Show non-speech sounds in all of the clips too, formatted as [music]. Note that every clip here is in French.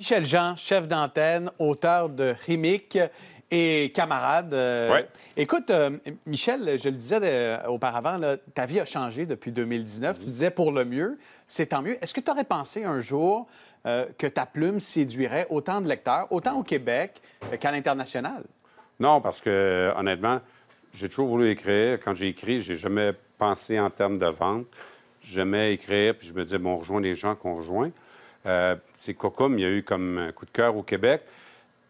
Michel Jean, chef d'antenne, auteur de Rimique et camarade. Euh, oui. Écoute, euh, Michel, je le disais euh, auparavant, ta vie a changé depuis 2019. Tu mhm. disais pour le mieux, c'est tant mieux. Est-ce que tu aurais pensé un jour que ta plume séduirait autant de lecteurs, autant au Québec qu'à l'international? Non, parce que honnêtement, j'ai toujours voulu écrire. Quand j'ai écrit, j'ai jamais pensé en termes de vente. J'aimais écrire, puis je me disais, bon, on rejoint les gens qu'on rejoint. Euh, c'est Cocum, il y a eu comme un coup de cœur au Québec.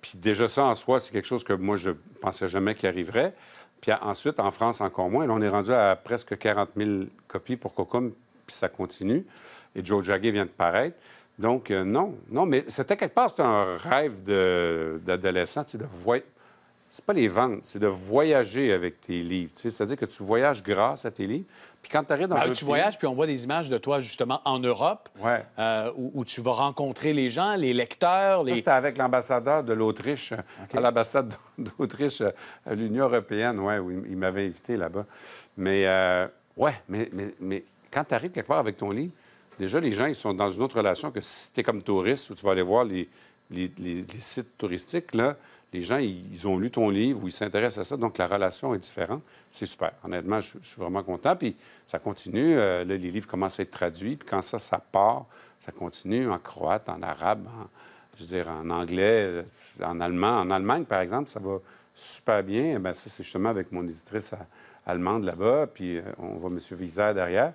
Puis déjà ça, en soi, c'est quelque chose que moi, je ne pensais jamais qu'il arriverait. Puis ensuite, en France, encore moins. Là, on est rendu à presque 40 000 copies pour Cocum, puis ça continue. Et Joe Jagger vient de paraître. Donc, euh, non, non, mais c'était quelque part, un rêve d'adolescent, de, de, c'est pas les ventes, c'est de voyager avec tes livres. C'est-à-dire que tu voyages grâce à tes livres. Puis quand tu arrives dans ben, Tu voyages, puis on voit des images de toi, justement, en Europe, euh, où, tu vas rencontrer les gens, les lecteurs. Les... C'était avec l'ambassadeur de l'Autriche, à l'ambassade [laughs] d'Autriche euh, à l'Union européenne, ouais, où il m'avait invité là-bas. Mais, euh, ouais, mais, quand tu arrives quelque part avec ton livre, déjà, les gens, ils sont dans une autre relation que si tu es comme touriste où tu vas aller voir les, les sites touristiques, là les gens, ils ont lu ton livre ou ils s'intéressent à ça, donc la relation est différente. C'est super. Honnêtement, je, suis vraiment content. Puis ça continue. Euh, là, les livres commencent à être traduits. Puis quand ça, ça part, ça continue en croate, en arabe, je veux dire, en anglais, euh, en allemand. En Allemagne, par exemple, ça va super bien. Eh ça, c'est justement avec mon éditrice allemande là-bas. Puis euh, on voit M. Visa derrière.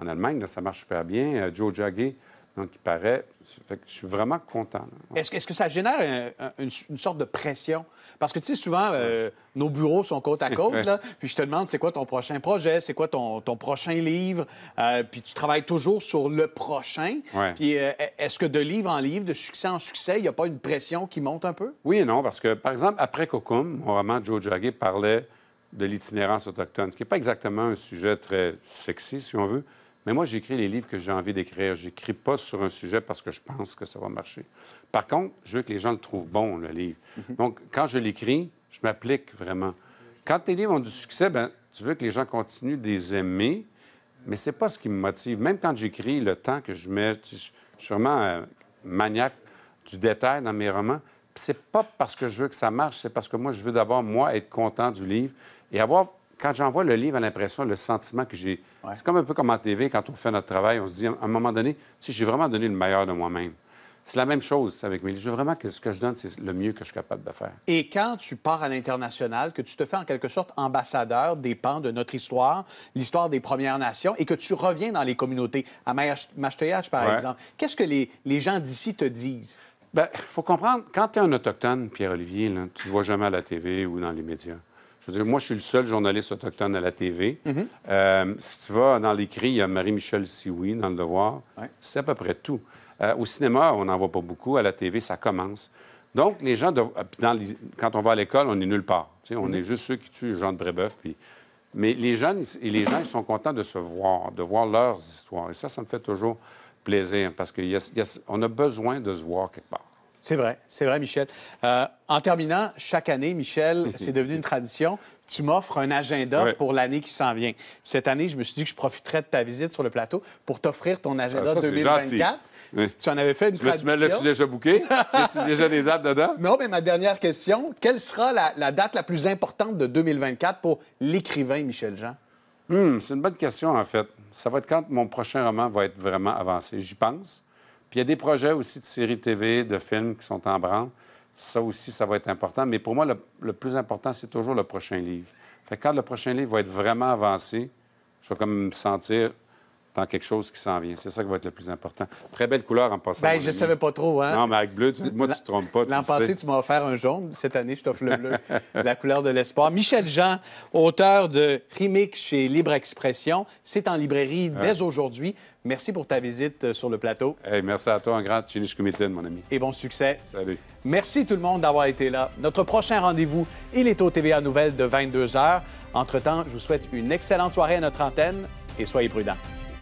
En Allemagne, ça marche super bien. Joe Jagger, donc, il paraît. que je suis vraiment content. Est-ce que, ça génère une, sorte de pression? Parce que, tu sais, souvent, euh, nos bureaux sont côte à [laughs] côte, là, puis je te demande c'est quoi ton prochain projet, c'est quoi ton, ton, prochain livre, euh, puis tu travailles toujours sur le prochain. Puis euh, e, est-ce que de livre en livre, de succès en succès, il n'y a pas une pression qui monte un peu? Oui et non, parce que, par exemple, après Cocum, mon roman Joe Jagger parlait de l'itinérance autochtone, ce qui n'est pas exactement un sujet très sexy, si on veut, mais moi, j'écris les livres que j'ai envie d'écrire. J'écris pas sur un sujet parce que je pense que ça va marcher. Par contre, je veux que les gens le trouvent bon, le livre. Mhm. Donc, quand je l'écris, je m'applique vraiment. Quand tes livres ont du succès, ben, tu veux que les gens continuent de les aimer, mais c'est pas ce qui me motive. Même quand j'écris, le temps que je mets, je suis vraiment euh, maniaque du détail dans mes romans. C'est pas parce que je veux que ça marche, c'est parce que moi, je veux d'abord, moi, être content du livre et avoir quand j'envoie le livre à l'impression, le sentiment que j'ai. C'est comme un peu comme en TV, quand on fait notre travail, on se dit à un moment donné, si j'ai vraiment donné le meilleur de moi-même. C'est la même chose avec mes livres. Je veux vraiment que ce que je donne, c'est le mieux que je suis capable de faire. Et quand tu pars à l'international, que tu te fais en quelque sorte ambassadeur des pans de notre histoire, l'histoire des Premières Nations, et que tu reviens dans les communautés, à Macheteillage, par exemple, qu'est-ce que les, gens d'ici te disent? il ben, faut comprendre, quand tu es un Autochtone, Pierre-Olivier, tu ne vois jamais à la TV ou dans les médias. Je veux dire, moi, je suis le seul journaliste autochtone à la TV. Mhm. Euh, si tu vas dans l'écrit, il y a Marie-Michel Sioui dans Le Devoir. C'est à peu près tout. Euh, au cinéma, on n'en voit pas beaucoup. À la TV, ça commence. Donc, les gens, de... Euh, quand on va à l'école, on est nulle part. on mhm. est juste ceux qui tuent Jean de Brébeuf. Mais les jeunes et les gens, ils sont contents de se voir, de voir leurs histoires. Et ça, ça me fait toujours plaisir parce qu'on a besoin de se voir quelque part. C'est vrai, c'est vrai, Michel. Euh, en terminant, chaque année, Michel, [laughs] c'est devenu une tradition. Tu m'offres un agenda pour l'année qui s'en vient. Cette année, je me suis dit que je profiterais de ta visite sur le plateau pour t'offrir ton ah, agenda 2024. Tu en avais fait une tradition. Mais l'as-tu déjà [laughs] tu as déjà des dates dedans? Non, mais ma dernière question, quelle sera la, date la plus importante de 2024 pour l'écrivain Michel Jean? Hmm, c'est une bonne question, en fait. Ça va être quand mon prochain roman va être vraiment avancé. J'y pense. Puis il y a des projets aussi de séries TV, de films qui sont en branle. Ça aussi, ça va être important. Mais pour moi, le, plus important, c'est toujours le prochain livre. Fait que quand le prochain livre va être vraiment avancé, je vais comme me sentir quelque chose qui s'en vient. C'est ça qui va être le plus important. Très belle couleur en passant. Ben je ne savais pas trop. Hein. Non, mais avec bleu, moi, tu ne te trompes pas. L'an passé, tu m'as offert un jaune. Cette année, je t'offre le bleu, [laughs] la couleur de l'espoir. Michel Jean, auteur de «Rimic» chez Libre Expression, c'est en librairie dès aujourd'hui. Merci pour ta visite euh, sur le plateau. Hey, merci à toi, un grand Committee», mon ami. Et bon succès. Salut. Merci tout le monde d'avoir été là. Notre prochain rendez-vous, il est au TVA Nouvelles de 22h. Entre-temps, je vous souhaite une excellente soirée à notre antenne et soyez prudents.